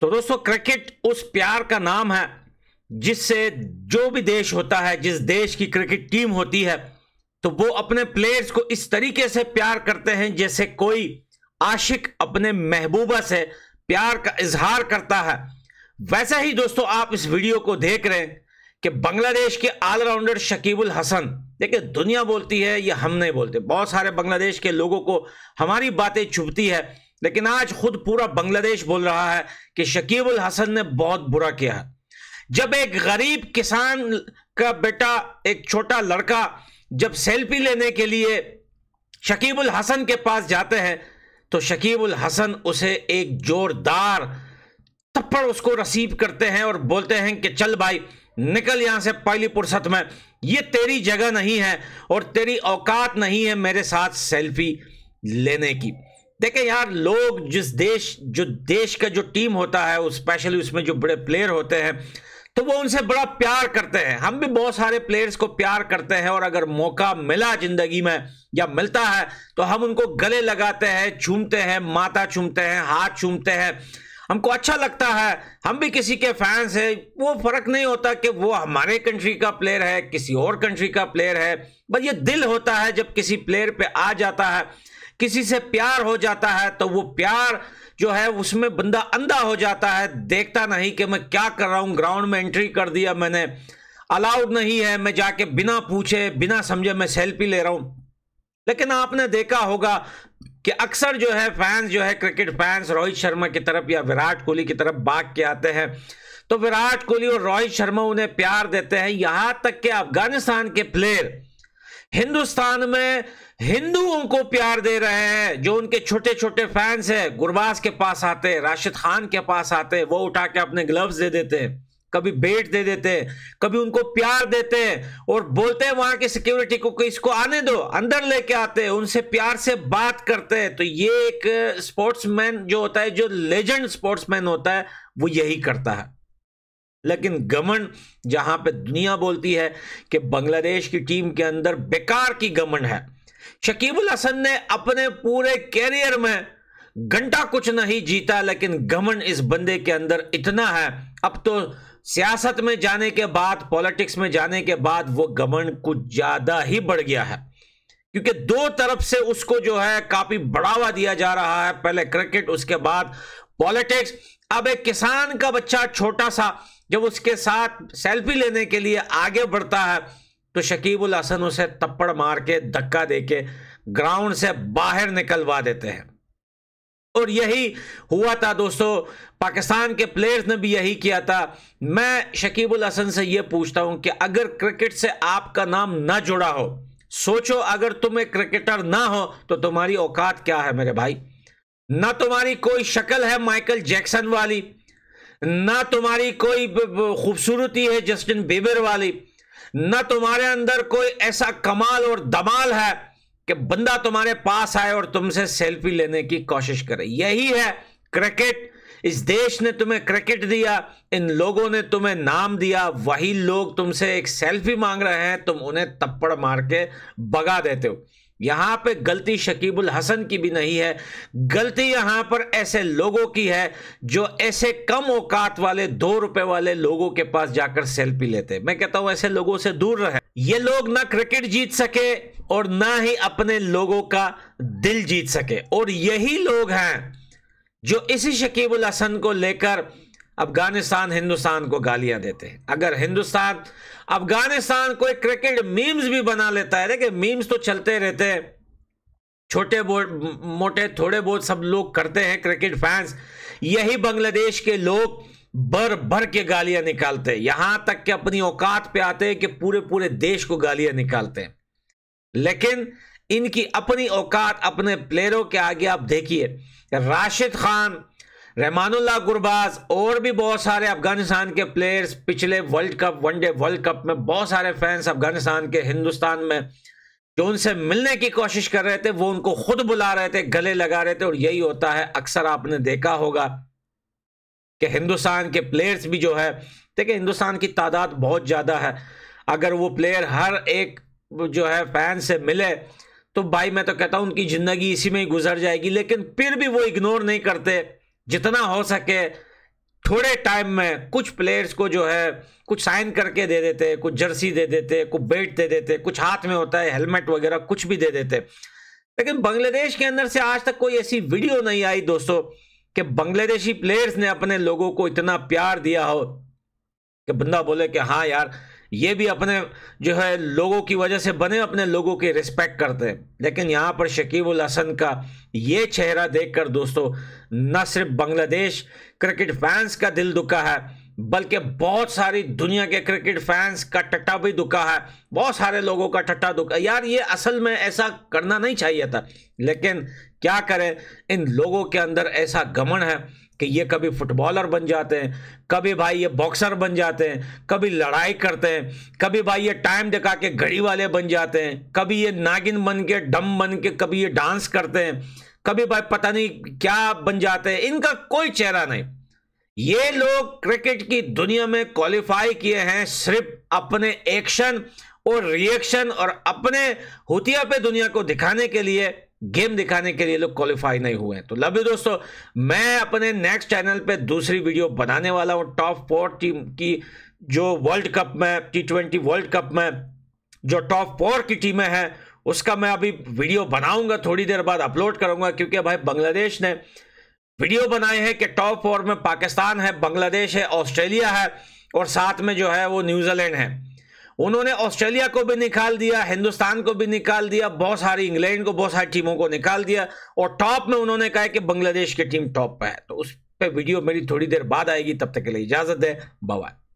तो दोस्तों क्रिकेट उस प्यार का नाम है जिससे जो भी देश होता है जिस देश की क्रिकेट टीम होती है तो वो अपने प्लेयर्स को इस तरीके से प्यार करते हैं जैसे कोई आशिक अपने महबूबा से प्यार का इजहार करता है वैसा ही दोस्तों आप इस वीडियो को देख रहे हैं कि बांग्लादेश के ऑलराउंडर शकीबुल हसन देखिए दुनिया बोलती है या हम नहीं बोलते बहुत सारे बांग्लादेश के लोगों को हमारी बातें चुभती है लेकिन आज खुद पूरा बांग्लादेश बोल रहा है कि शकीब उल हसन ने बहुत बुरा किया है जब एक गरीब किसान का बेटा एक छोटा लड़का जब सेल्फी लेने के लिए शकीबुल हसन के पास जाते हैं तो शकीब उल हसन उसे एक जोरदार थप्पड़ उसको रसीव करते हैं और बोलते हैं कि चल भाई निकल यहां से पहली फुर्सत में ये तेरी जगह नहीं है और तेरी औकात नहीं है मेरे साथ सेल्फी लेने की देखें यार लोग जिस देश जो देश का जो टीम होता है स्पेशली उसमें जो बड़े प्लेयर होते हैं तो वो उनसे बड़ा प्यार करते हैं हम भी बहुत सारे प्लेयर्स को प्यार करते हैं और अगर मौका मिला जिंदगी में या मिलता है तो हम उनको गले लगाते हैं चूमते हैं माथा चूमते हैं हाथ चूमते हैं हमको अच्छा लगता है हम भी किसी के फैंस हैं वो फ़र्क नहीं होता कि वो हमारे कंट्री का प्लेयर है किसी और कंट्री का प्लेयर है बस ये दिल होता है जब किसी प्लेयर पे आ जाता है किसी से प्यार हो जाता है तो वो प्यार जो है उसमें बंदा अंधा हो जाता है देखता नहीं कि मैं क्या कर रहा हूँ ग्राउंड में एंट्री कर दिया मैंने अलाउड नहीं है मैं जाके बिना पूछे बिना समझे मैं सेल्फी ले रहा हूँ लेकिन आपने देखा होगा कि अक्सर जो है फैंस जो है क्रिकेट फैंस रोहित शर्मा की तरफ या विराट कोहली की तरफ बाग के आते हैं तो विराट कोहली और रोहित शर्मा उन्हें प्यार देते हैं यहाँ तक कि अफगानिस्तान के प्लेयर हिंदुस्तान में हिंदुओं को प्यार दे रहे हैं जो उनके छोटे छोटे फैंस हैं गुरबाज के पास आते राशिद खान के पास आते वो उठा के अपने ग्लव्स दे देते हैं कभी बेट दे देते हैं कभी उनको प्यार देते हैं और बोलते हैं वहां की सिक्योरिटी को कि इसको आने दो अंदर लेके आते हैं उनसे प्यार से बात करते हैं तो ये एक स्पोर्ट्समैन जो होता है जो लेजेंड स्पोर्ट्समैन होता है वो यही करता है लेकिन गमन जहां पे दुनिया बोलती है कि बांग्लादेश की टीम के अंदर बेकार की गमन है शकीबुल हसन ने अपने पूरे कैरियर में घंटा कुछ नहीं जीता लेकिन गमन इस बंदे के अंदर इतना है अब तो सियासत में जाने के बाद पॉलिटिक्स में जाने के बाद वो गमन कुछ ज्यादा ही बढ़ गया है क्योंकि दो तरफ से उसको जो है काफी बढ़ावा दिया जा रहा है पहले क्रिकेट उसके बाद पॉलिटिक्स अब एक किसान का बच्चा छोटा सा जब उसके साथ सेल्फी लेने के लिए आगे बढ़ता है तो शकीबुल हसन उसे तप्पड़ मार के धक्का दे के ग्राउंड से बाहर निकलवा देते हैं और यही हुआ था दोस्तों पाकिस्तान के प्लेयर्स ने भी यही किया था मैं शकीबुल हसन से यह पूछता हूं कि अगर क्रिकेट से आपका नाम ना जुड़ा हो सोचो अगर तुम एक क्रिकेटर ना हो तो तुम्हारी औकात क्या है मेरे भाई ना तुम्हारी कोई शक्ल है माइकल जैक्सन वाली ना तुम्हारी कोई खूबसूरती है जस्टिन बेबर वाली ना तुम्हारे अंदर कोई ऐसा कमाल और दमाल है कि बंदा तुम्हारे पास आए और तुमसे सेल्फी लेने की कोशिश करे यही है क्रिकेट इस देश ने तुम्हें क्रिकेट दिया इन लोगों ने तुम्हें नाम दिया वही लोग तुमसे एक सेल्फी मांग रहे हैं तुम उन्हें तप्पड़ मार के बगा देते हो यहां पे गलती शकीबुल हसन की भी नहीं है गलती यहां पर ऐसे लोगों की है जो ऐसे कम औकात वाले दो रुपए वाले लोगों के पास जाकर सेल्फी लेते मैं कहता हूं ऐसे लोगों से दूर रहे ये लोग ना क्रिकेट जीत सके और ना ही अपने लोगों का दिल जीत सके और यही लोग हैं जो इसी शकीबुल हसन को लेकर अफगानिस्तान हिंदुस्तान को गालियां देते हैं अगर हिंदुस्तान अफगानिस्तान को एक क्रिकेट मीम्स भी बना लेता है देखिए मीम्स तो चलते रहते हैं छोटे मोटे थोड़े बहुत सब लोग करते हैं क्रिकेट फैंस यही बांग्लादेश के लोग भर भर के गालियां निकालते हैं यहां तक कि अपनी औकात पे आते हैं कि पूरे पूरे देश को गालियां निकालते हैं लेकिन इनकी अपनी औकात अपने प्लेयरों के आगे आप देखिए राशिद खान रहमानुल्ला गुरबाज और भी बहुत सारे अफगानिस्तान के प्लेयर्स पिछले world cup one day world cup में बहुत सारे फैंस अफगानिस्तान के हिंदुस्तान में जो उनसे मिलने की कोशिश कर रहे थे वो उनको खुद बुला रहे थे गले लगा रहे थे और यही होता है अक्सर आपने देखा होगा कि हिंदुस्तान के प्लेयर्स भी जो है देखिए हिंदुस्तान की तादाद बहुत ज़्यादा है अगर वो प्लेयर हर एक जो है फैन से मिले तो भाई मैं तो कहता हूँ उनकी ज़िंदगी इसी में ही गुजर जाएगी लेकिन फिर भी वो इग्नोर नहीं करते जितना हो सके थोड़े टाइम में कुछ प्लेयर्स को जो है कुछ साइन करके दे देते कुछ जर्सी दे देते कुछ बेट दे देते कुछ हाथ में होता है हेलमेट वगैरह कुछ भी दे देते लेकिन बांग्लादेश के अंदर से आज तक कोई ऐसी वीडियो नहीं आई दोस्तों कि बांग्लादेशी प्लेयर्स ने अपने लोगों को इतना प्यार दिया हो कि बंदा बोले कि हाँ यार ये भी अपने जो है लोगों की वजह से बने अपने लोगों के रिस्पेक्ट करते हैं लेकिन यहाँ पर शकीबुल हसन का ये चेहरा देखकर दोस्तों न सिर्फ बांग्लादेश क्रिकेट फैंस का दिल दुखा है बल्कि बहुत सारी दुनिया के क्रिकेट फैंस का टट्टा भी दुखा है बहुत सारे लोगों का टट्टा दुखा यार ये असल में ऐसा करना नहीं चाहिए था लेकिन क्या करें इन लोगों के अंदर ऐसा गमन है कि ये कभी फुटबॉलर बन जाते हैं कभी भाई ये बॉक्सर बन जाते हैं कभी लड़ाई करते हैं कभी भाई ये टाइम दिखा के घड़ी वाले बन जाते हैं कभी ये नागिन बन के डम बन के कभी ये डांस करते हैं कभी भाई पता नहीं क्या बन जाते हैं इनका कोई चेहरा नहीं ये लोग क्रिकेट की दुनिया में क्वालिफाई किए हैं सिर्फ अपने एक्शन और रिएक्शन और अपने हुतिया पे दुनिया को दिखाने के लिए गेम दिखाने के लिए लोग क्वालिफाई नहीं हुए हैं तो लव दोस्तों मैं अपने नेक्स्ट चैनल पे दूसरी वीडियो बनाने वाला हूँ टॉप फोर टीम की जो वर्ल्ड कप में टी ट्वेंटी वर्ल्ड कप में जो टॉप फोर की टीमें हैं उसका मैं अभी वीडियो बनाऊंगा थोड़ी देर बाद अपलोड करूंगा क्योंकि भाई बांग्लादेश ने वीडियो बनाए हैं कि टॉप फोर में पाकिस्तान है बांग्लादेश है ऑस्ट्रेलिया है और साथ में जो है वो न्यूजीलैंड है उन्होंने ऑस्ट्रेलिया को भी निकाल दिया हिंदुस्तान को भी निकाल दिया बहुत सारी इंग्लैंड को बहुत सारी टीमों को निकाल दिया और टॉप में उन्होंने कहा कि बांग्लादेश की टीम टॉप पर है तो उस पर वीडियो मेरी थोड़ी देर बाद आएगी तब तक के लिए इजाजत है बाय